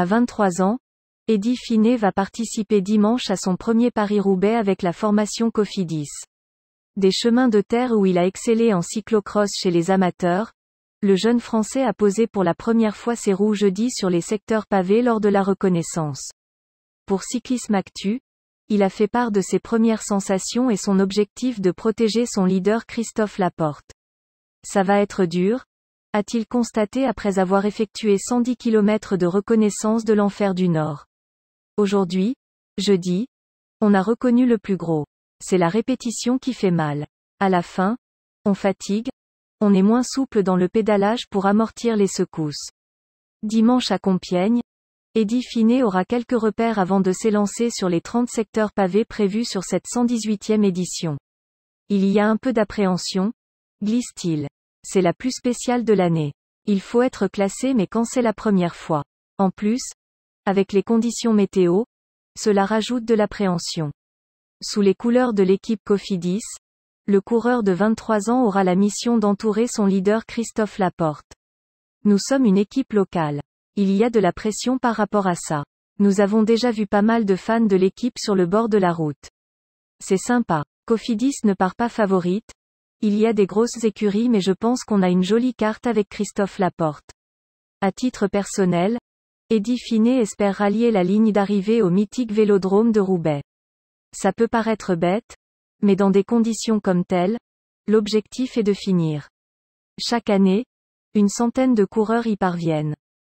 À 23 ans, Eddie Finet va participer dimanche à son premier Paris-Roubaix avec la formation Cofidis. Des chemins de terre où il a excellé en cyclo-cross chez les amateurs, le jeune Français a posé pour la première fois ses roues jeudi sur les secteurs pavés lors de la reconnaissance. Pour Cyclisme Actu, il a fait part de ses premières sensations et son objectif de protéger son leader Christophe Laporte. Ça va être dur, a-t-il constaté après avoir effectué 110 km de reconnaissance de l'enfer du Nord. Aujourd'hui, jeudi, on a reconnu le plus gros. C'est la répétition qui fait mal. À la fin, on fatigue, on est moins souple dans le pédalage pour amortir les secousses. Dimanche à Compiègne, Eddie Finet aura quelques repères avant de s'élancer sur les 30 secteurs pavés prévus sur cette 118e édition. Il y a un peu d'appréhension, glisse-t-il. C'est la plus spéciale de l'année. Il faut être classé mais quand c'est la première fois. En plus, avec les conditions météo, cela rajoute de l'appréhension. Sous les couleurs de l'équipe Cofidis, le coureur de 23 ans aura la mission d'entourer son leader Christophe Laporte. Nous sommes une équipe locale. Il y a de la pression par rapport à ça. Nous avons déjà vu pas mal de fans de l'équipe sur le bord de la route. C'est sympa. Cofidis ne part pas favorite, il y a des grosses écuries mais je pense qu'on a une jolie carte avec Christophe Laporte. À titre personnel, Eddie Finet espère rallier la ligne d'arrivée au mythique vélodrome de Roubaix. Ça peut paraître bête, mais dans des conditions comme telles, l'objectif est de finir. Chaque année, une centaine de coureurs y parviennent.